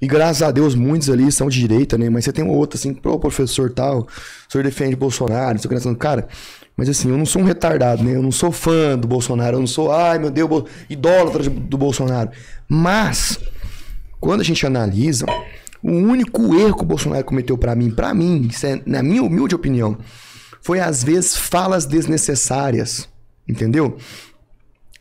E graças a Deus, muitos ali são de direita, né? Mas você tem um outro, assim, pro professor tal, o senhor defende Bolsonaro, o senhor né? o cara. Mas assim, eu não sou um retardado, né? Eu não sou fã do Bolsonaro, eu não sou, ai meu Deus, idólatra do Bolsonaro. Mas, quando a gente analisa, o único erro que o Bolsonaro cometeu para mim, para mim, é, na minha humilde opinião, foi às vezes falas desnecessárias, entendeu?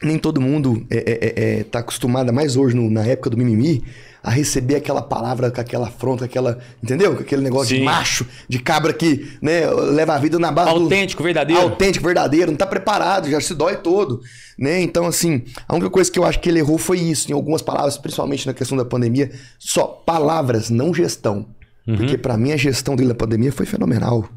Nem todo mundo é, é, é, é tá acostumado, mais hoje no, na época do mimimi, a receber aquela palavra com aquela afronta, aquela. Entendeu? aquele negócio Sim. de macho, de cabra que né, leva a vida na base. Autêntico, do... verdadeiro. Autêntico, verdadeiro, não está preparado, já se dói todo. Né? Então, assim, a única coisa que eu acho que ele errou foi isso, em algumas palavras, principalmente na questão da pandemia. Só palavras, não gestão. Uhum. Porque para mim a gestão dele da pandemia foi fenomenal.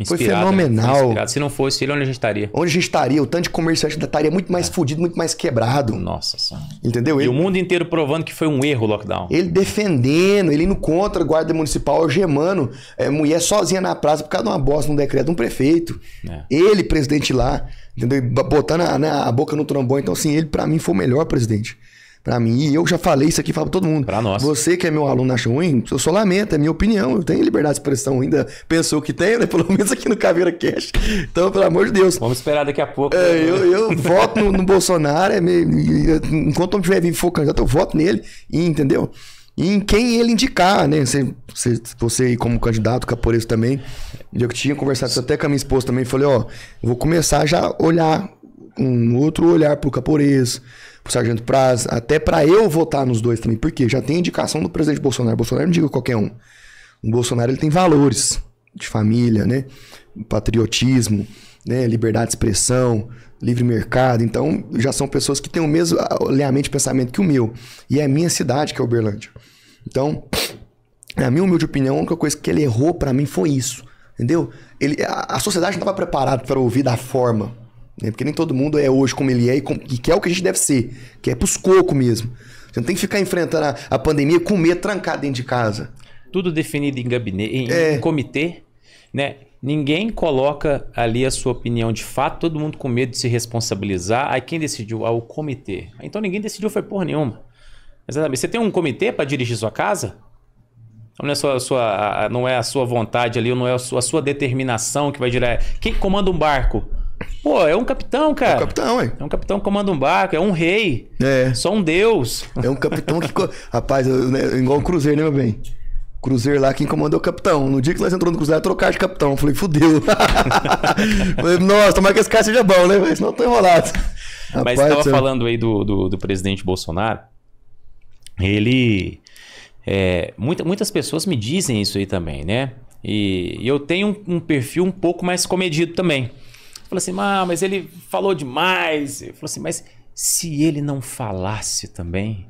Inspirado, foi né? fenomenal. Se não fosse ele, onde a gente estaria? Onde a gente estaria? O tanto de comerciante ainda estaria muito mais é. fudido, muito mais quebrado. Nossa senhora. Entendeu? Ele... E o mundo inteiro provando que foi um erro o lockdown. Ele defendendo, ele indo contra a guarda municipal, algemando é, mulher sozinha na praça por causa de uma bosta, um decreto de um prefeito. É. Ele, presidente lá, entendeu? Botando a, né, a boca no trombone. Então, assim, ele para mim foi o melhor presidente para mim, e eu já falei isso aqui, falo pra todo mundo. Pra nós. Você que é meu aluno, acha ruim, eu só lamento, é minha opinião, eu tenho liberdade de expressão, ainda pensou que tenho, né? Pelo menos aqui no Caveira Cash. Então, pelo amor de Deus. Vamos esperar daqui a pouco. É, né? eu, eu voto no, no, Bolsonaro, é meio, enquanto eu tiver vivo for candidato, eu voto nele, e, entendeu? E em quem ele indicar, né? Você, você, você como candidato, caporeiro também. Eu tinha conversado até com a minha esposa também, falei, ó, vou começar já a olhar um outro olhar pro Caporez, pro Sargento Praz, até para eu votar nos dois também. Porque já tem indicação do presidente Bolsonaro. Bolsonaro não diga qualquer um. O Bolsonaro ele tem valores de família, né? Patriotismo, né? liberdade de expressão, livre mercado. Então, já são pessoas que têm o mesmo alinhamento de pensamento que o meu. E é a minha cidade que é Uberlândia. Então, na minha humilde opinião, a única coisa que ele errou para mim foi isso. Entendeu? Ele, a, a sociedade não estava preparada para ouvir da forma né? Porque nem todo mundo é hoje como ele é e, com, e quer é o que a gente deve ser, que é pros cocos mesmo. Você não tem que ficar enfrentando a, a pandemia com medo trancado dentro de casa. Tudo definido em gabinete, em, é. em comitê, né? Ninguém coloca ali a sua opinião de fato, todo mundo com medo de se responsabilizar. Aí quem decidiu? Ah, o comitê. Então ninguém decidiu foi por nenhuma. Exatamente. Você tem um comitê para dirigir sua casa? Não é, sua, sua, não é a sua vontade ali, não é a sua, a sua determinação que vai direto. Quem comanda um barco? Pô, é um capitão, cara. É um capitão, hein? É um capitão que comanda um barco, é um rei. É. Só um deus. É um capitão que. Rapaz, eu, né, igual um cruzeiro, né, meu bem? Cruzeiro lá, quem comandou é o capitão. No dia que nós entramos no Cruzeiro, trocar de capitão. Eu falei, fudeu. falei, nossa, tomara que esse cara seja bom, né? Mas não tô enrolado. Rapaz, Mas você tava eu... É. falando aí do, do, do presidente Bolsonaro. Ele. É, muita, muitas pessoas me dizem isso aí também, né? E eu tenho um, um perfil um pouco mais comedido também. Falou assim, ah, mas ele falou demais. Falou assim, mas se ele não falasse também,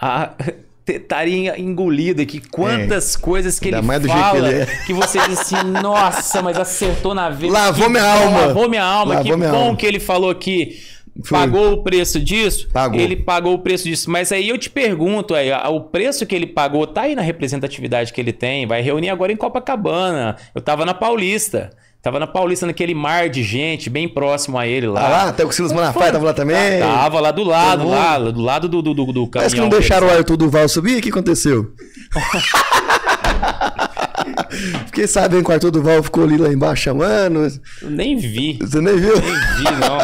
estaria engolido aqui. Quantas é. coisas que ele mais fala que, ele é. que, você diz assim, nossa, mas acertou na veia. Lavou minha alma. Lavou minha alma. Lavou que minha bom alma. que ele falou aqui. Foi. Pagou o preço disso? Pagou. Ele pagou o preço disso. Mas aí eu te pergunto, aí, o preço que ele pagou tá aí na representatividade que ele tem. Vai reunir agora em Copacabana. Eu tava na Paulista. Tava na Paulista, naquele mar de gente, bem próximo a ele lá. Ah, lá? Até o Silas Manafai tava lá também? Tava lá do lado, lá, do lado do, do, do, do caminhão. Parece que não deixaram o Arthur Duval subir? O que aconteceu? Fiquei sabendo que o Arthur Duval ficou ali lá embaixo chamando. Nem vi. Você nem viu? Nem vi, não.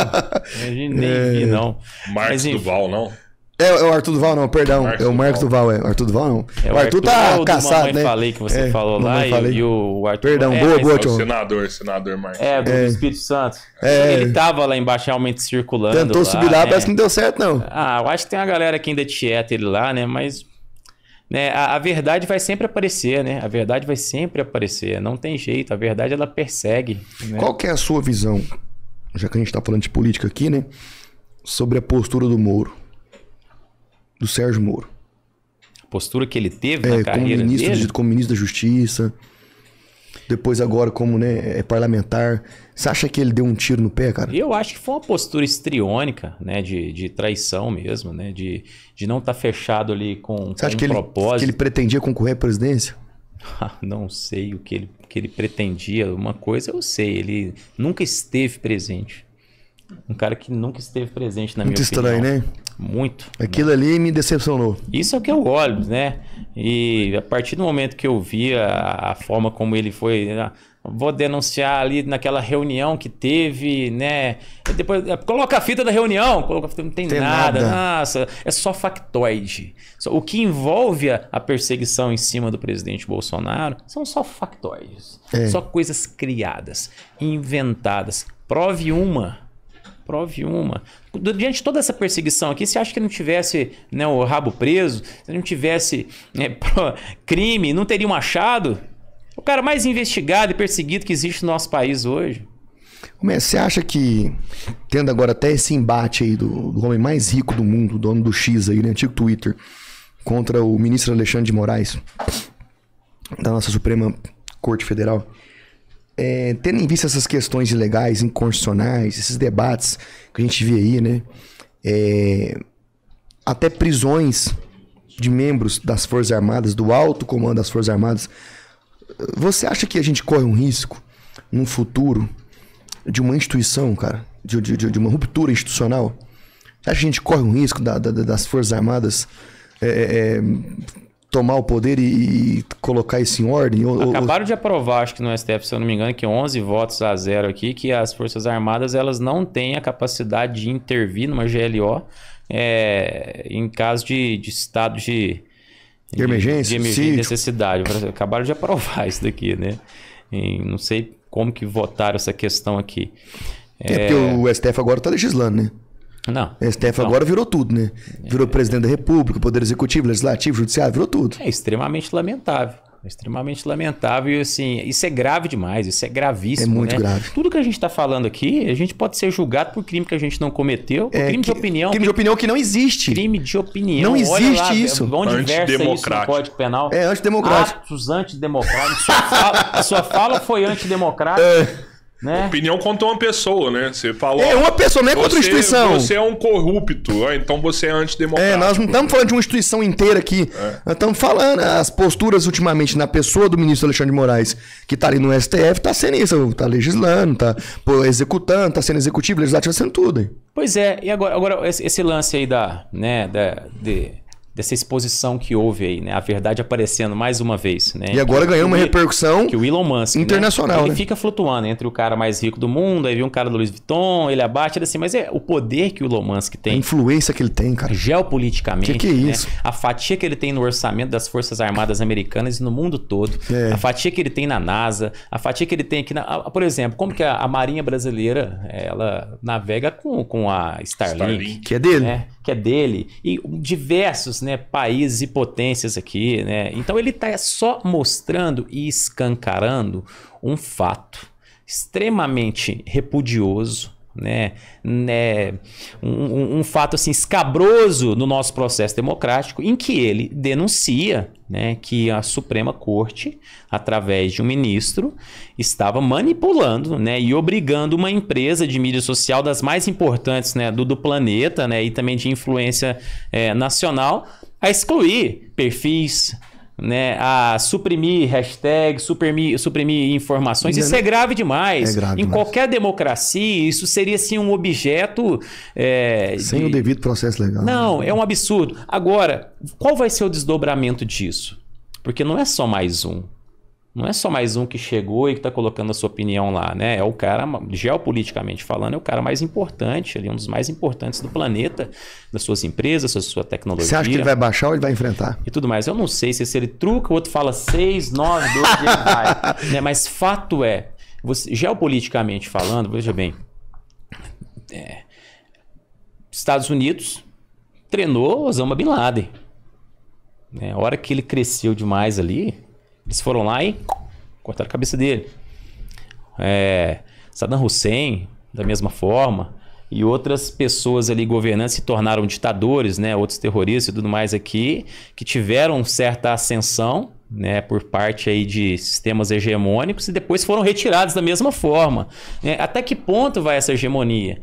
nem é... vi, não. Marcos Mas, Duval, não? É, é, o Arthur Duval, não, perdão. é o Marcos Duval, Duval é. Arthur Duval não. É, o, o Arthur, Arthur tá caçado, né? falei que você é, falou lá e, e, o Arthur. Perdão, é, boa, boa, é, senador, senador Marcos. É, do é. Espírito Santo. É. Ele tava lá embaixo realmente circulando. Tentou lá, subir lá, né? parece que não deu certo, não. Ah, eu acho que tem uma galera que ainda tieta ele lá, né? Mas. Né, a, a verdade vai sempre aparecer, né? A verdade vai sempre aparecer. Não tem jeito. A verdade ela persegue. Né? Qual que é a sua visão, já que a gente tá falando de política aqui, né? Sobre a postura do Moro do Sérgio Moro. A postura que ele teve é, na carreira como ministro, dele? como ministro da Justiça. Depois agora como né, é parlamentar. Você acha que ele deu um tiro no pé, cara? Eu acho que foi uma postura estriônica, né? De, de traição mesmo, né? De, de não estar tá fechado ali com, Você com acha um que propósito. Ele, que ele pretendia concorrer à presidência? não sei o que ele, que ele pretendia. Uma coisa eu sei, ele nunca esteve presente. Um cara que nunca esteve presente na Muito minha estranho, opinião. né? Muito. Aquilo né? ali me decepcionou. Isso é o que eu é olho, né? E a partir do momento que eu vi a, a forma como ele foi. Né, vou denunciar ali naquela reunião que teve, né? E depois é, coloca a fita da reunião, coloca a fita, não tem, tem nada. nada. Nossa, é só factoide. O que envolve a perseguição em cima do presidente Bolsonaro são só factoides. É. Só coisas criadas, inventadas. Prove uma prove uma. Durante toda essa perseguição aqui, se acha que não tivesse né, o rabo preso, se não tivesse né, crime, não teriam achado o cara mais investigado e perseguido que existe no nosso país hoje. Você acha que, tendo agora até esse embate aí do, do homem mais rico do mundo, dono do X aí, né, antigo Twitter, contra o ministro Alexandre de Moraes, da nossa Suprema Corte Federal, é, tendo em vista essas questões ilegais, inconstitucionais, esses debates que a gente vê aí, né? É, até prisões de membros das Forças Armadas, do alto comando das Forças Armadas. Você acha que a gente corre um risco num futuro de uma instituição, cara, de, de, de uma ruptura institucional? Você acha que a gente corre um risco da, da, das Forças Armadas é, é tomar o poder e, e colocar isso em ordem? Acabaram de aprovar, acho que no STF, se eu não me engano, que 11 votos a zero aqui, que as Forças Armadas elas não têm a capacidade de intervir numa GLO é, em caso de, de estado de, de emergência, de emergência necessidade. Acabaram de aprovar isso daqui, né? E não sei como que votaram essa questão aqui. É, é porque o STF agora está legislando, né? Não. É, STF não. agora virou tudo, né? Virou é, presidente da República, Poder Executivo, Legislativo, Judiciário, virou tudo. É extremamente lamentável. É extremamente lamentável e assim, isso é grave demais, isso é gravíssimo. É muito né? grave. Tudo que a gente está falando aqui, a gente pode ser julgado por crime que a gente não cometeu, é, crime que, de opinião. Crime de opinião que não existe. Crime de opinião. Não existe lá, isso. Onde antidemocrático. Isso no Código Penal? É antidemocrático. Atos antidemocráticos. sua, fala, sua fala foi antidemocrática. É. Né? Opinião contra uma pessoa, né? Você falou. É uma pessoa, não é contra uma instituição. Você é um corrupto, ah, então você é antidemocrático. É, nós não estamos falando de uma instituição inteira aqui. É. Nós estamos falando as posturas ultimamente na pessoa do ministro Alexandre de Moraes, que está ali no STF, está sendo isso, está legislando, está executando, está sendo executivo, legislativo, tá sendo tudo. Hein? Pois é, e agora, agora esse lance aí da, né, da, de dessa exposição que houve aí, né? A verdade aparecendo mais uma vez, né? E agora ganhou uma repercussão que o Elon Musk né? internacional. Né? Ele né? fica flutuando entre o cara mais rico do mundo, aí vem um cara do Louis Vuitton, ele abate, ele assim, mas é o poder que o Elon Musk tem, a influência que ele tem, cara, geopoliticamente, que, que é né? isso? Né? A fatia que ele tem no orçamento das forças armadas americanas e no mundo todo, é. a fatia que ele tem na NASA, a fatia que ele tem aqui, na, por exemplo, como que a, a, Marinha brasileira ela navega com, com a Starlink, Starlink. que é dele, né? que é dele e diversos, né? né, países e potências aqui, né? Então ele está só mostrando e escancarando um fato extremamente repudioso, né, né, um, um, fato assim escabroso no nosso processo democrático, em que ele denuncia né, que a Suprema Corte, através de um ministro, estava manipulando né, e obrigando uma empresa de mídia social das mais importantes né, do, do planeta né, e também de influência é, nacional a excluir perfis né, a suprimir hashtag, suprimir, suprimir informações. Isso é grave demais. É grave em demais. qualquer democracia, isso seria assim um objeto. É, Sem de... o devido processo legal. Não, é um absurdo. Agora, qual vai ser o desdobramento disso? Porque não é só mais um. Não é só mais um que chegou e que está colocando a sua opinião lá, né? É o cara, geopoliticamente falando, é o cara mais importante ali, um dos mais importantes do planeta, das suas empresas, da sua tecnologia. Você acha que ele vai baixar ou ele vai enfrentar? E tudo mais. Eu não sei se, se ele truca, o outro fala 6, 9, 12, ele vai. Né? Mas fato é, você, geopoliticamente falando, veja bem, é, Estados Unidos treinou Osama Bin Laden. Né? A hora que ele cresceu demais ali, eles foram lá e cortaram a cabeça dele. É, Saddam Hussein, da mesma forma. E outras pessoas ali, governantes, se tornaram ditadores, né? Outros terroristas e tudo mais aqui, que tiveram certa ascensão, né, por parte aí de sistemas hegemônicos e depois foram retirados da mesma forma. Né? Até que ponto vai essa hegemonia?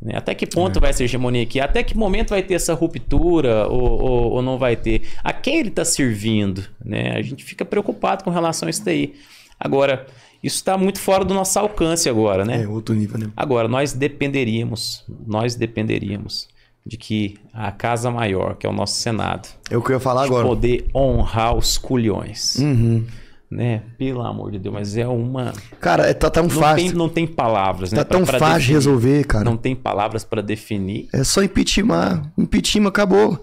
Né? Até que ponto é. vai ser hegemonia aqui? Até que momento vai ter essa ruptura ou, ou, ou não vai ter? A quem ele está servindo? Né? A gente fica preocupado com relação a isso daí. Agora, isso está muito fora do nosso alcance agora, né? É outro nível, né? Agora, nós dependeríamos, nós dependeríamos de que a casa maior, que é o nosso Senado, é o que eu ia falar agora, poder honrar os culhões. Uhum né? Pelo amor de Deus, mas é uma. Cara, é, tá tão não fácil. Tem, não tem palavras, tá né? Tá tão pra, pra fácil definir. resolver, cara. Não tem palavras para definir. É só impeachment. Impeachment acabou.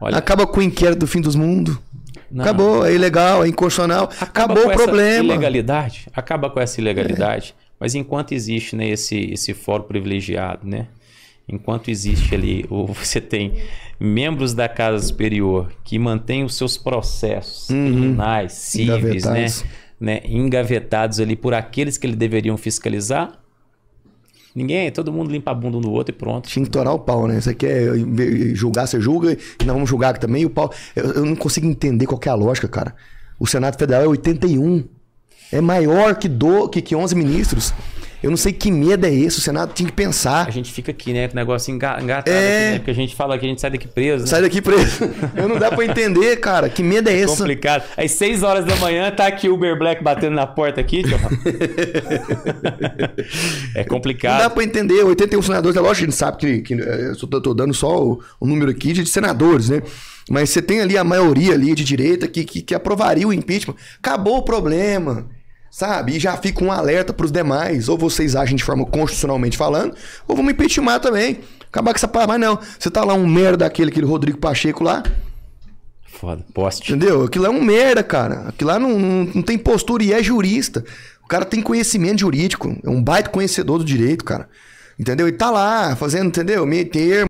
Olha... Acaba com o inquérito do fim dos mundos. Não. Acabou, é ilegal, é inconstitucional. Acaba acabou o problema. Ilegalidade, acaba com essa ilegalidade. É. Mas enquanto existe né, esse, esse fórum privilegiado, né? enquanto existe ali, ou você tem membros da Casa Superior que mantêm os seus processos uhum. cíveis, né, né, engavetados ali por aqueles que eles deveriam fiscalizar, Ninguém, todo mundo limpa a bunda um do outro e pronto. Tinha que torar o pau, né? Você quer julgar, você julga, e nós vamos julgar também. E o pau. Eu, eu, não consigo entender qual é a lógica, cara. O Senado Federal é 81. É maior que, do, que, que 11 ministros. Eu não sei que medo é esse, o Senado tinha que pensar. A gente fica aqui, né? Com o negócio engatado é... aqui, né? Porque a gente fala que a gente sai daqui preso. Né? Sai daqui preso. Eu não dá pra entender, cara. Que medo é, é esse? Complicado. Às 6 horas da manhã tá aqui o Uber Black batendo na porta aqui, É complicado. Não dá pra entender. 81 senadores, é lógico que a gente sabe que, que é, eu tô, dando só o, o número aqui de senadores, né? Mas você tem ali a maioria ali de direita que, que, que aprovaria o impeachment. Acabou o problema sabe? E já fica um alerta para os demais. Ou vocês agem de forma constitucionalmente falando, ou vamos impeachment também. Acabar com essa parada, mas não. Você tá lá um merda aquele, aquele Rodrigo Pacheco lá. Foda, poste. Entendeu? Aquilo é um merda, cara. Aquilo lá não, não, não tem postura e é jurista. O cara tem conhecimento jurídico, é um baita conhecedor do direito, cara. Entendeu? E tá lá, fazendo, entendeu? Meio termo.